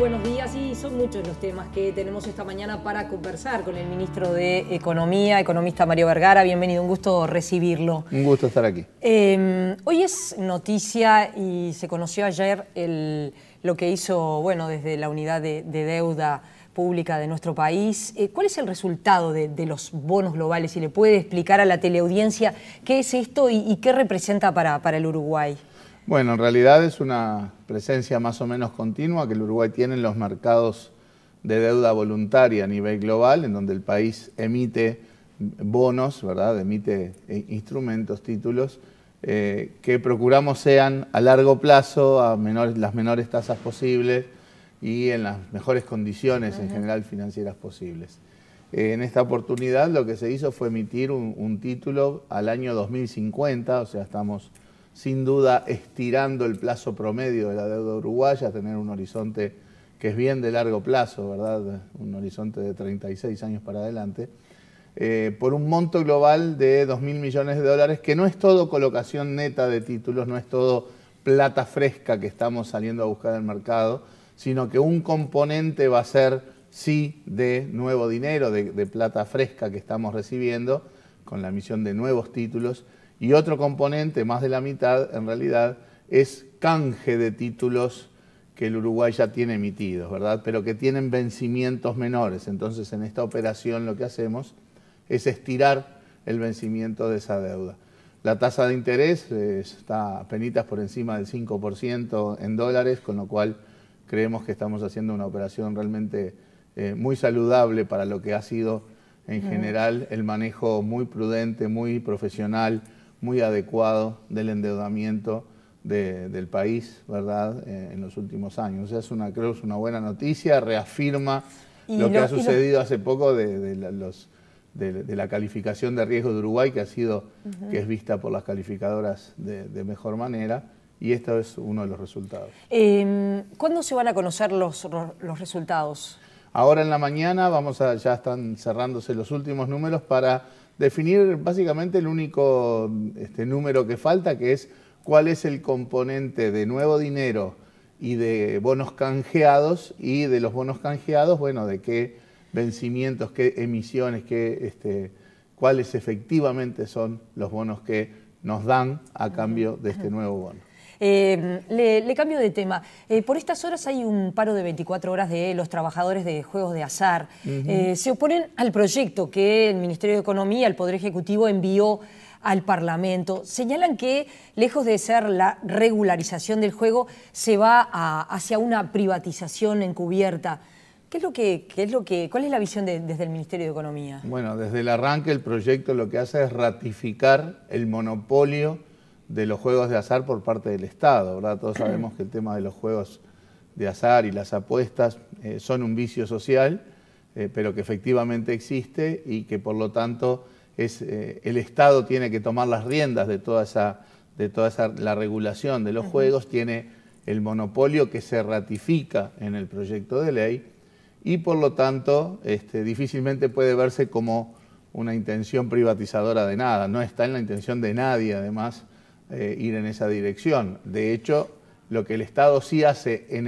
buenos días y son muchos los temas que tenemos esta mañana para conversar con el ministro de Economía, economista Mario Vergara. Bienvenido, un gusto recibirlo. Un gusto estar aquí. Em, hoy es noticia y se conoció ayer lo que hizo bueno, desde la unidad de, deuda pública de nuestro país. Eh, ¿Cuál es el resultado de, los bonos globales? Si le puede explicar a la teleaudiencia qué es esto y, qué representa para, para el Uruguay. Bueno, en realidad es una presencia más o menos continua que el Uruguay tiene en los mercados de deuda voluntaria a nivel global, en donde el país emite bonos, ¿verdad? Emite eh, instrumentos, títulos, eh, que procuramos sean a largo plazo, a menores, las menores tasas posibles y en las mejores condiciones en general financieras posibles. Eh, en esta oportunidad lo que se hizo fue emitir un, un título al año 2050, o sea, estamos sin duda estirando el plazo promedio de la deuda uruguaya, tener un horizonte que es bien de largo plazo, ¿verdad? Un horizonte de 36 años para adelante, eh, por un monto global de 2.000 millones de dólares, que no es todo colocación neta de títulos, no es todo plata fresca que estamos saliendo a buscar al mercado, sino que un componente va a ser sí de nuevo dinero, de plata fresca que estamos recibiendo, con la emisión de nuevos títulos, y otro componente, más de la mitad en realidad, es canje de títulos que el Uruguay ya tiene emitidos, ¿verdad? Pero que tienen vencimientos menores. Entonces, en esta operación lo que hacemos es estirar el vencimiento de esa deuda. La tasa de interés eh, está penitas por encima del 5% en dólares, con lo cual creemos que estamos haciendo una operación realmente eh, muy saludable para lo que ha sido en general el manejo muy prudente, muy profesional muy adecuado del endeudamiento del país, ¿verdad?, eh, en los últimos años. O sea, es una, creo es una buena noticia, reafirma lo que ha sucedido hace poco de, la, calificación de riesgo de Uruguay, que ha sido, que es vista por las calificadoras de, mejor manera, y esto es uno de los resultados. Em, ¿Cuándo se van a conocer los, los, resultados? Ahora en la mañana vamos a, ya están cerrándose los últimos números para definir básicamente el único este, número que falta, que es cuál es el componente de nuevo dinero y de bonos canjeados, y de los bonos canjeados, bueno, de qué vencimientos, qué emisiones, qué, este, cuáles efectivamente son los bonos que nos dan a cambio de este nuevo bono. Em, le, cambio de tema. Eh, por estas horas hay un paro de 24 horas de los trabajadores de juegos de azar. Eh, se oponen al proyecto que el Ministerio de Economía, el Poder Ejecutivo, envió al Parlamento. Señalan que, lejos de ser la regularización del juego, se va hacia una privatización encubierta. ¿Qué es lo que, es lo que, ¿Cuál es la visión desde el Ministerio de Economía? Bueno, desde el arranque el proyecto lo que hace es ratificar el monopolio de los juegos de azar por parte del Estado. ¿verdad? Todos sabemos que el tema de los juegos de azar y las apuestas eh, son un vicio social, eh, pero que efectivamente existe y que por lo tanto es, eh, el Estado tiene que tomar las riendas de toda esa, de toda la regulación de los juegos, tiene el monopolio que se ratifica en el proyecto de ley y por lo tanto este, difícilmente puede verse como una intención privatizadora de nada, no está en la intención de nadie además eh, ir en esa dirección. De hecho, lo que el Estado sí hace en,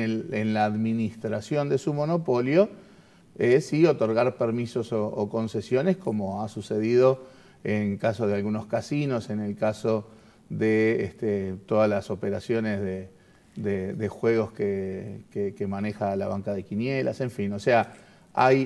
la administración de su monopolio es sí otorgar permisos o, concesiones, como ha sucedido en caso de algunos casinos, en el caso de este, todas las operaciones de, juegos que, maneja la banca de quinielas, en fin, o sea,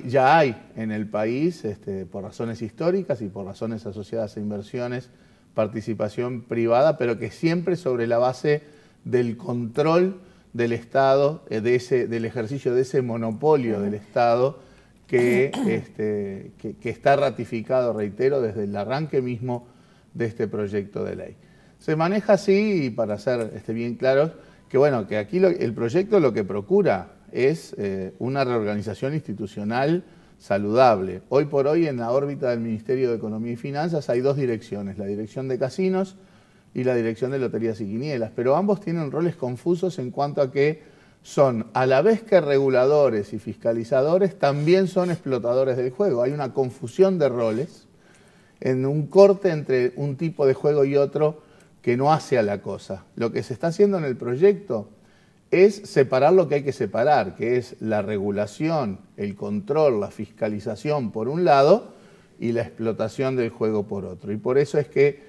ya hay en el país, este, por razones históricas y por razones asociadas a inversiones, participación privada, pero que siempre sobre la base del control del Estado, eh, de ese, del ejercicio de ese monopolio del Estado este, que, está ratificado, reitero, desde el arranque mismo de este proyecto de ley. Se maneja así, y para ser este, bien claros, que bueno, que aquí el proyecto lo que procura es eh, una reorganización institucional saludable. Hoy por hoy en la órbita del Ministerio de Economía y Finanzas hay dos direcciones, la dirección de casinos y la dirección de loterías y quinielas, pero ambos tienen roles confusos en cuanto a que son, a la vez que reguladores y fiscalizadores, también son explotadores del juego. Hay una confusión de roles en un corte entre un tipo de juego y otro que no hace a la cosa. Lo que se está haciendo en el proyecto es separar lo que hay que separar, que es la regulación, el control, la fiscalización por un lado y la explotación del juego por otro. Y por eso es que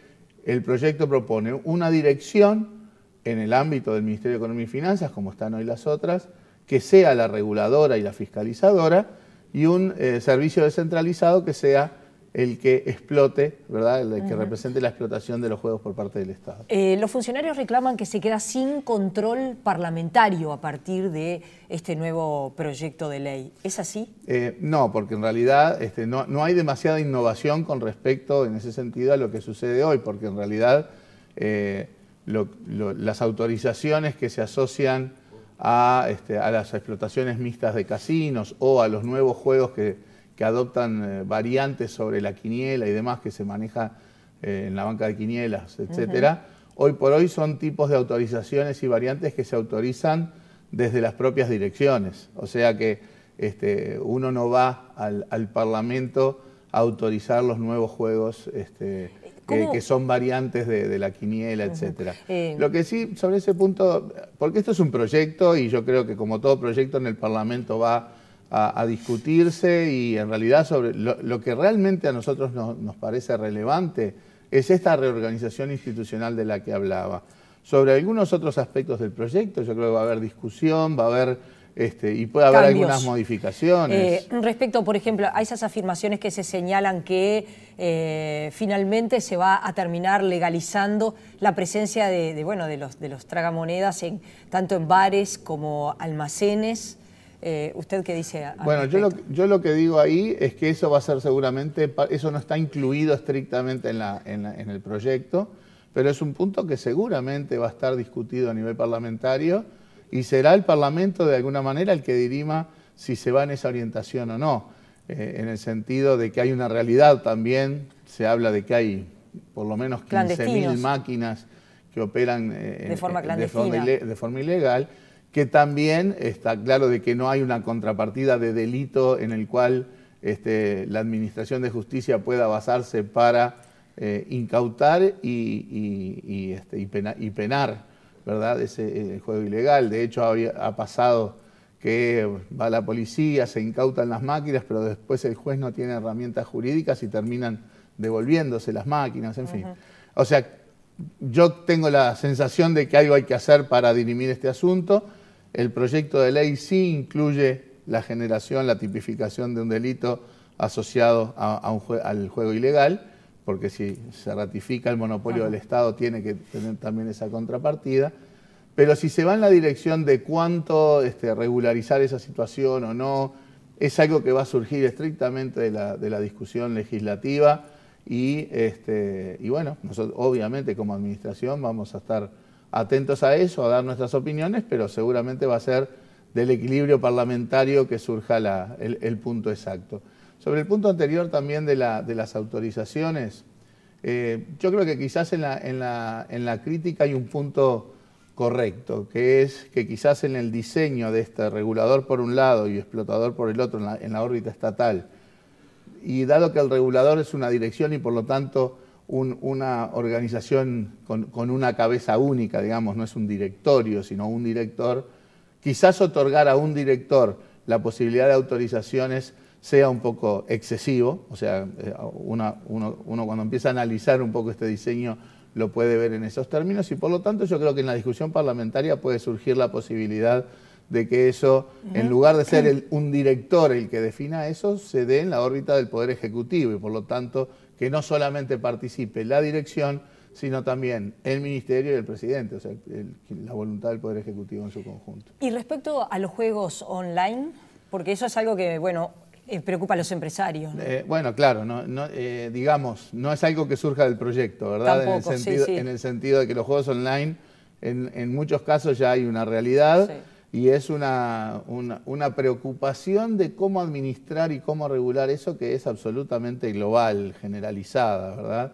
el proyecto propone una dirección en el ámbito del Ministerio de Economía y Finanzas, como están hoy las otras, que sea la reguladora y la fiscalizadora, y un eh, servicio descentralizado que sea el que explote, ¿verdad? El que represente la explotación de los juegos por parte del Estado. Eh, los funcionarios reclaman que se queda sin control parlamentario a partir de este nuevo proyecto de ley. ¿Es así? Eh, no, porque en realidad este, no, hay demasiada innovación con respecto, en ese sentido, a lo que sucede hoy, porque en realidad eh, las autorizaciones que se asocian este, a las explotaciones mixtas de casinos o a los nuevos juegos que que adoptan eh, variantes sobre la quiniela y demás que se maneja eh, en la banca de quinielas, etcétera. Hoy por hoy son tipos de autorizaciones y variantes que se autorizan desde las propias direcciones. O sea que este, uno no va al, Parlamento a autorizar los nuevos juegos este, que, son variantes de, la quiniela, etcétera. Eh. Lo que sí, sobre ese punto, porque esto es un proyecto y yo creo que como todo proyecto en el Parlamento va a, discutirse y en realidad sobre lo, que realmente a nosotros nos parece relevante es esta reorganización institucional de la que hablaba. Sobre algunos otros aspectos del proyecto, yo creo que va a haber discusión, va a haber este, y puede haber algunas modificaciones. Eh, respecto, por ejemplo, a esas afirmaciones que se señalan que eh, finalmente se va a terminar legalizando la presencia de, bueno, de los, de los tragamonedas en, tanto en bares como almacenes. Eh, ¿Usted qué dice? bueno, yo lo, yo lo, que digo ahí es que eso va a ser seguramente, eso no está incluido estrictamente en, el proyecto, pero es un punto que seguramente va a estar discutido a nivel parlamentario y será el Parlamento de alguna manera el que dirima si se va en esa orientación o no, eh, en el sentido de que hay una realidad también, se habla de que hay por lo menos 15.000 máquinas que operan eh, forma de forma ilegal que también está claro de que no hay una contrapartida de delito en el cual este, la Administración de Justicia pueda basarse para eh, incautar y, este, y, penar ¿verdad? Ese, eh, juego ilegal. De hecho, ha pasado que va la policía, se incautan las máquinas, pero después el juez no tiene herramientas jurídicas y terminan devolviéndose las máquinas, en fin. O sea, yo tengo la sensación de que algo hay que hacer para dirimir este asunto el proyecto de ley sí incluye la generación, la tipificación de un delito asociado a, un al juego ilegal, porque si se ratifica el monopolio del Estado tiene que tener también esa contrapartida. Pero si se va en la dirección de cuánto este, regularizar esa situación o no, es algo que va a surgir estrictamente de la, discusión legislativa y, este, y bueno, nosotros obviamente como administración vamos a estar atentos a eso, a dar nuestras opiniones, pero seguramente va a ser del equilibrio parlamentario que surja la, el, punto exacto. Sobre el punto anterior también de, la, de las autorizaciones, eh, yo creo que quizás en la, en, la crítica hay un punto correcto, que es que quizás en el diseño de este regulador por un lado y explotador por el otro en la, en la, órbita estatal, y dado que el regulador es una dirección y por lo tanto una organización con, una cabeza única, digamos, no es un directorio, sino un director, quizás otorgar a un director la posibilidad de autorizaciones sea un poco excesivo, o sea, eh, uno, cuando empieza a analizar un poco este diseño lo puede ver en esos términos y por lo tanto yo creo que en la discusión parlamentaria puede surgir la posibilidad de que eso, en lugar de ser un director el que defina eso, se dé en la órbita del Poder Ejecutivo y por lo tanto que no solamente participe la dirección, sino también el Ministerio y el Presidente, o sea, la voluntad del Poder Ejecutivo en su conjunto. Y respecto a los juegos online, porque eso es algo que, bueno, eh, preocupa a los empresarios. Eh, bueno, claro, eh, digamos, no es algo que surja del proyecto, ¿verdad? en, el sentido, en el sentido de que los juegos online, en, muchos casos ya hay una realidad y es una, preocupación de cómo administrar y cómo regular eso que es absolutamente global, generalizada, ¿verdad?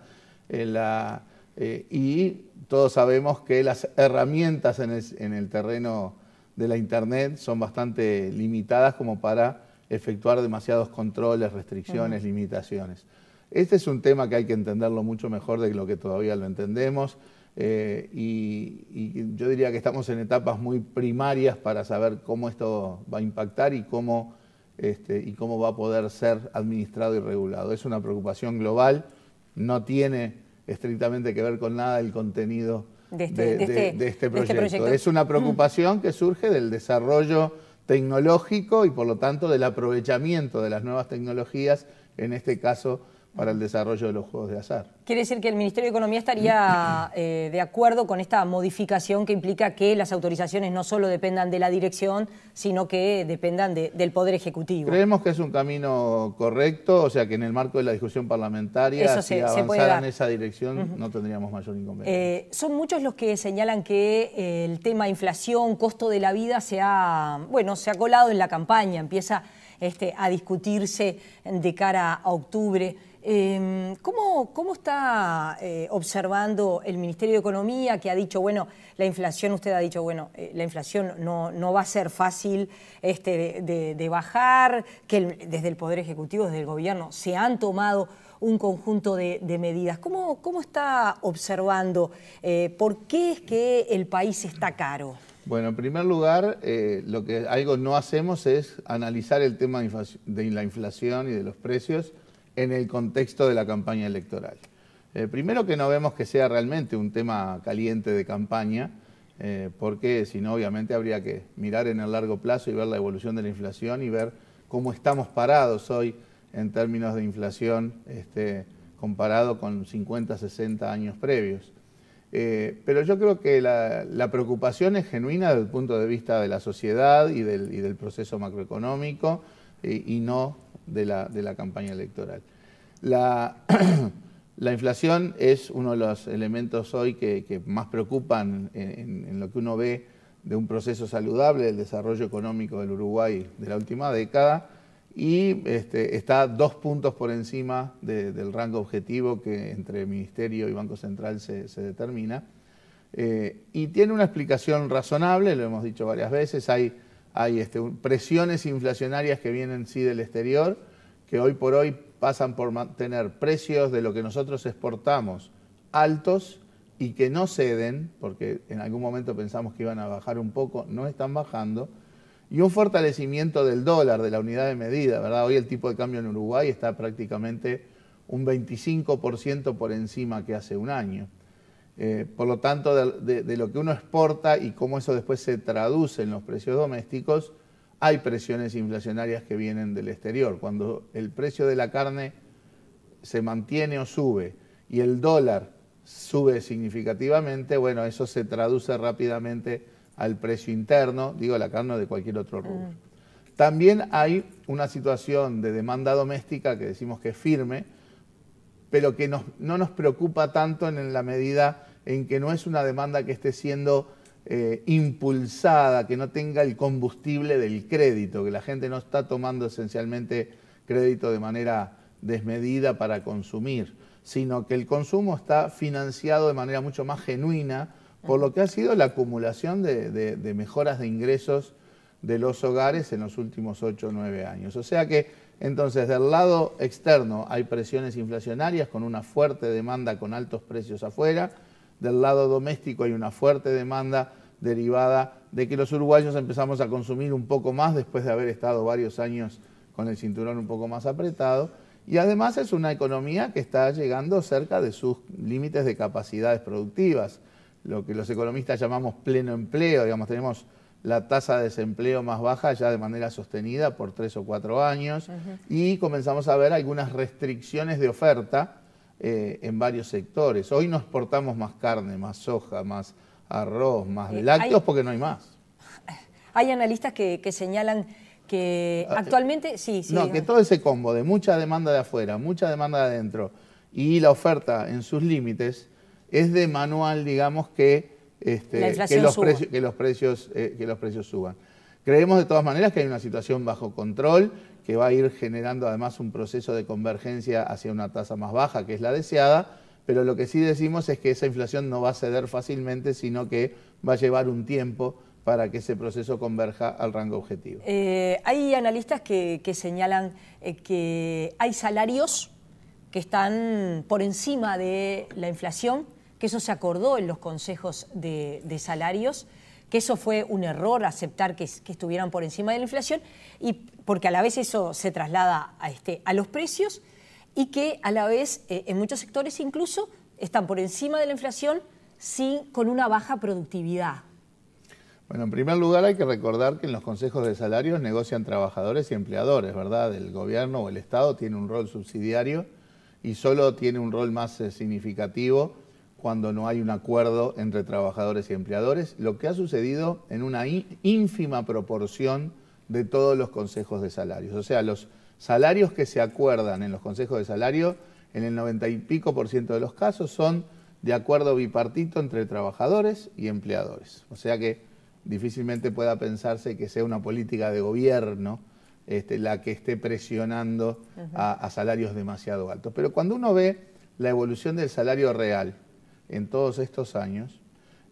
Eh, eh, y todos sabemos que las herramientas en el, terreno de la Internet son bastante limitadas como para efectuar demasiados controles, restricciones, limitaciones. Este es un tema que hay que entenderlo mucho mejor de lo que todavía lo entendemos. Eh, y, yo diría que estamos en etapas muy primarias para saber cómo esto va a impactar y cómo, este, y cómo va a poder ser administrado y regulado. Es una preocupación global, no tiene estrictamente que ver con nada el contenido de este, este-, este proyecto. Es una mm. preocupación que surge del desarrollo tecnológico y por lo tanto del aprovechamiento de las nuevas tecnologías, en este caso para el desarrollo de los juegos de azar. Quiere decir que el Ministerio de Economía estaría eh, de acuerdo con esta modificación que implica que las autorizaciones no solo dependan de la dirección, sino que dependan del Poder Ejecutivo. Creemos que es un camino correcto, o sea que en el marco de la discusión parlamentaria, avanzara en esa dirección, no tendríamos mayor inconveniente. Eh, son muchos los que señalan que eh, el tema inflación, costo de la vida, se ha, bueno, se ha colado en la campaña, empieza este, a discutirse de cara a octubre. Em, ¿cómo, está eh, observando el Ministerio de Economía que ha dicho, bueno, la inflación, usted ha dicho, bueno, eh, la inflación no, va a ser fácil este, de, bajar, que desde el Poder Ejecutivo, desde el Gobierno, se han tomado un conjunto de, medidas. ¿Cómo, ¿Cómo, está observando eh, por qué es que el país está caro? Bueno, en primer lugar, lo que algo no hacemos es analizar el tema de la inflación y de los precios en el contexto de la campaña electoral. Eh, primero que no vemos que sea realmente un tema caliente de campaña, eh, porque si no, obviamente habría que mirar en el largo plazo y ver la evolución de la inflación y ver cómo estamos parados hoy en términos de inflación este, comparado con 50, 60 años previos. Eh, pero yo creo que la, preocupación es genuina desde el punto de vista de la sociedad y del, proceso macroeconómico y no de la, campaña electoral. La, la, inflación es uno de los elementos hoy que, más preocupan en, lo que uno ve de un proceso saludable del desarrollo económico del Uruguay de la última década y este, está dos puntos por encima del rango objetivo que entre Ministerio y Banco Central se, determina. Eh, y tiene una explicación razonable, lo hemos dicho varias veces, hay hay este, presiones inflacionarias que vienen sí del exterior, que hoy por hoy pasan por mantener precios de lo que nosotros exportamos altos y que no ceden, porque en algún momento pensamos que iban a bajar un poco, no están bajando, y un fortalecimiento del dólar, de la unidad de medida, ¿verdad? Hoy el tipo de cambio en Uruguay está prácticamente un 25% por encima que hace un año. Eh, por lo tanto, de, lo que uno exporta y cómo eso después se traduce en los precios domésticos, hay presiones inflacionarias que vienen del exterior. Cuando el precio de la carne se mantiene o sube y el dólar sube significativamente, bueno, eso se traduce rápidamente al precio interno, digo la carne de cualquier otro rubro. Ah. También hay una situación de demanda doméstica que decimos que es firme, pero que no nos preocupa tanto en la medida en que no es una demanda que esté siendo eh, impulsada, que no tenga el combustible del crédito, que la gente no está tomando esencialmente crédito de manera desmedida para consumir, sino que el consumo está financiado de manera mucho más genuina por lo que ha sido la acumulación de, de mejoras de ingresos de los hogares en los últimos 8 o 9 años. O sea que entonces, del lado externo hay presiones inflacionarias con una fuerte demanda con altos precios afuera. Del lado doméstico hay una fuerte demanda derivada de que los uruguayos empezamos a consumir un poco más después de haber estado varios años con el cinturón un poco más apretado. Y además es una economía que está llegando cerca de sus límites de capacidades productivas, lo que los economistas llamamos pleno empleo, digamos, tenemos la tasa de desempleo más baja ya de manera sostenida por tres o cuatro años y comenzamos a ver algunas restricciones de oferta eh, en varios sectores. Hoy no exportamos más carne, más soja, más arroz, más eh, lácteos porque no hay más. Hay analistas que, señalan que ah, eh, actualmente, sí, sí. No, que todo ese combo de mucha demanda de afuera, mucha demanda de adentro y la oferta en sus límites es de manual, digamos, que este, que, los precios, eh, que, los precios, suban. Creemos de todas maneras que hay una situación bajo control, que va a ir generando además un proceso de convergencia hacia una tasa más baja, que es la deseada, pero lo que sí decimos es que esa inflación no va a ceder fácilmente, sino que va a llevar un tiempo para que ese proceso converja al rango objetivo. Eh, hay analistas que, señalan eh, que hay salarios que están por encima de la inflación que eso se acordó en los consejos de, salarios, que eso fue un error aceptar que, estuvieran por encima de la inflación, y porque a la vez eso se traslada a, este, a los precios y que a la vez eh, en muchos sectores incluso están por encima de la inflación sin, con una baja productividad. Bueno, en primer lugar hay que recordar que en los consejos de salarios negocian trabajadores y empleadores, ¿verdad? El gobierno o el Estado tiene un rol subsidiario y solo tiene un rol más eh, significativo cuando no hay un acuerdo entre trabajadores y empleadores, lo que ha sucedido en una ínfima proporción de todos los consejos de salarios. O sea, los salarios que se acuerdan en los consejos de salario, en el 90 y pico por ciento de los casos, son de acuerdo bipartito entre trabajadores y empleadores. O sea que difícilmente pueda pensarse que sea una política de gobierno este, la que esté presionando a salarios demasiado altos. Pero cuando uno ve la evolución del salario real, en todos estos años,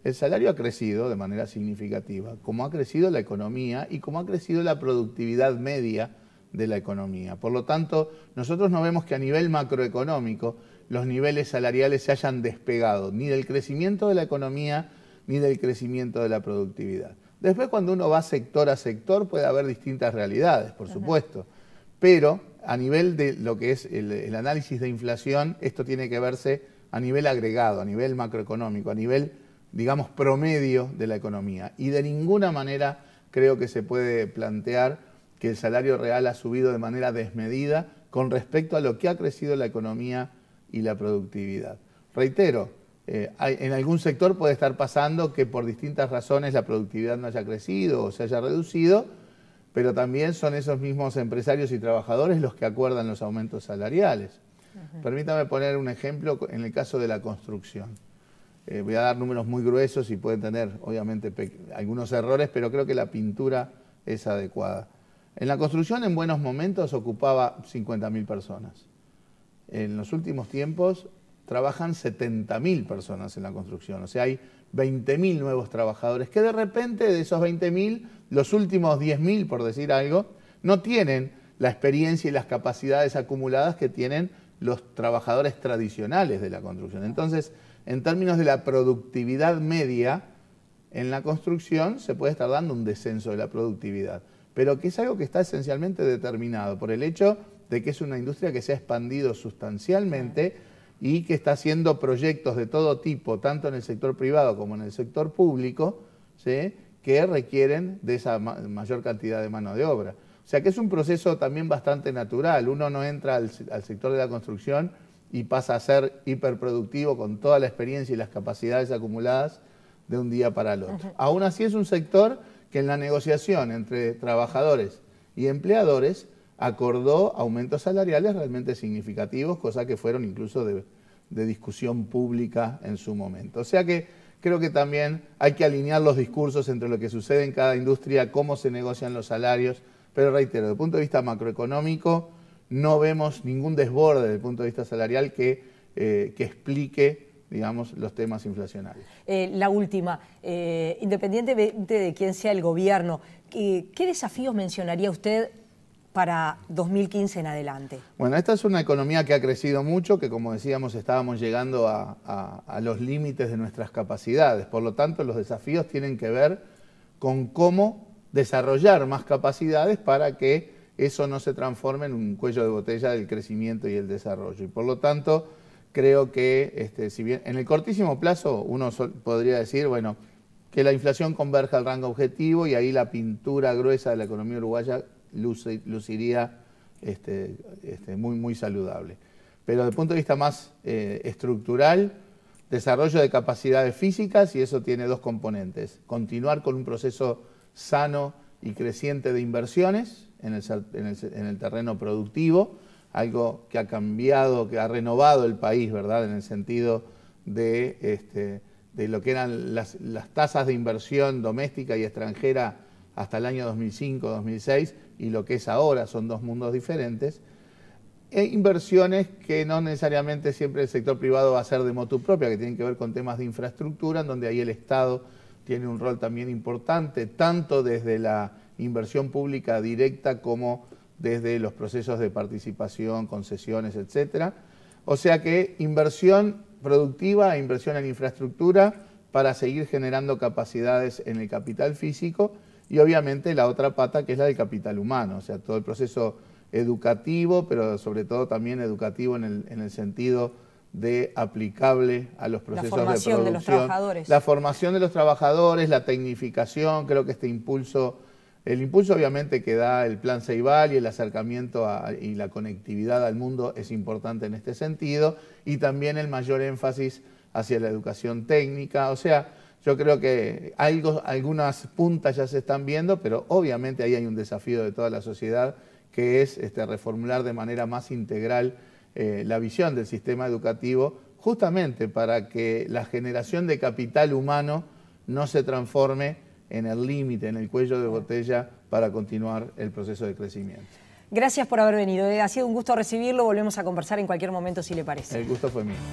el salario ha crecido de manera significativa, como ha crecido la economía y como ha crecido la productividad media de la economía. Por lo tanto, nosotros no vemos que a nivel macroeconómico los niveles salariales se hayan despegado, ni del crecimiento de la economía, ni del crecimiento de la productividad. Después, cuando uno va sector a sector, puede haber distintas realidades, por supuesto, pero a nivel de lo que es el análisis de inflación, esto tiene que verse a nivel agregado, a nivel macroeconómico, a nivel, digamos, promedio de la economía. Y de ninguna manera creo que se puede plantear que el salario real ha subido de manera desmedida con respecto a lo que ha crecido la economía y la productividad. Reitero, eh, en algún sector puede estar pasando que por distintas razones la productividad no haya crecido o se haya reducido, pero también son esos mismos empresarios y trabajadores los que acuerdan los aumentos salariales. Permítame poner un ejemplo en el caso de la construcción. Eh, voy a dar números muy gruesos y pueden tener, obviamente, algunos errores, pero creo que la pintura es adecuada. En la construcción, en buenos momentos, ocupaba 50.000 personas. En los últimos tiempos, trabajan 70.000 personas en la construcción. O sea, hay 20.000 nuevos trabajadores que de repente de esos 20.000, los últimos 10.000, por decir algo, no tienen la experiencia y las capacidades acumuladas que tienen los trabajadores tradicionales de la construcción. Entonces, en términos de la productividad media, en la construcción se puede estar dando un descenso de la productividad, pero que es algo que está esencialmente determinado por el hecho de que es una industria que se ha expandido sustancialmente y que está haciendo proyectos de todo tipo, tanto en el sector privado como en el sector público, que requieren de esa mayor cantidad de mano de obra. O sea que es un proceso también bastante natural. Uno no entra al, sector de la construcción y pasa a ser hiperproductivo con toda la experiencia y las capacidades acumuladas de un día para el otro. Aún así es un sector que en la negociación entre trabajadores y empleadores acordó aumentos salariales realmente significativos, cosa que fueron incluso de, discusión pública en su momento. O sea que creo que también hay que alinear los discursos entre lo que sucede en cada industria, cómo se negocian los salarios, pero reitero, desde el punto de vista macroeconómico, no vemos ningún desborde desde el punto de vista salarial que, eh, explique digamos, los temas inflacionarios. Eh, la última, eh, independientemente de quién sea el gobierno, ¿qué, desafíos mencionaría usted para 2015 en adelante? Bueno, esta es una economía que ha crecido mucho, que como decíamos estábamos llegando a, a, los límites de nuestras capacidades. Por lo tanto, los desafíos tienen que ver con cómo desarrollar más capacidades para que eso no se transforme en un cuello de botella del crecimiento y el desarrollo. Y por lo tanto, creo que este, si bien en el cortísimo plazo uno podría decir, bueno, que la inflación converja al rango objetivo y ahí la pintura gruesa de la economía uruguaya luciría este, este, muy, saludable. Pero desde el punto de vista más eh, estructural, desarrollo de capacidades físicas y eso tiene dos componentes. Continuar con un proceso sano y creciente de inversiones en el, terreno productivo, algo que ha cambiado, que ha renovado el país, ¿verdad? En el sentido de, este, lo que eran las, tasas de inversión doméstica y extranjera hasta el año 2005-2006 y lo que es ahora, son dos mundos diferentes. E inversiones que no necesariamente siempre el sector privado va a hacer de motu propia, que tienen que ver con temas de infraestructura, en donde ahí el Estado tiene un rol también importante, tanto desde la inversión pública directa como desde los procesos de participación, concesiones, etcétera. O sea que inversión productiva e inversión en infraestructura para seguir generando capacidades en el capital físico y obviamente la otra pata que es la del capital humano, o sea, todo el proceso educativo, pero sobre todo también educativo en el, en el sentido de aplicable a los procesos de producción. La formación de los trabajadores. La formación de los trabajadores, la tecnificación, creo que este impulso, el impulso obviamente que da el plan Ceibal y el acercamiento y la conectividad al mundo es importante en este sentido, y también el mayor énfasis hacia la educación técnica, o sea, yo creo que algunas puntas ya se están viendo, pero obviamente ahí hay un desafío de toda la sociedad que es este, reformular de manera más integral eh, la visión del sistema educativo justamente para que la generación de capital humano no se transforme en el límite, en el cuello de botella para continuar el proceso de crecimiento. Gracias por haber venido. Ha sido un gusto recibirlo. Volvemos a conversar en cualquier momento si le parece. El gusto fue mío.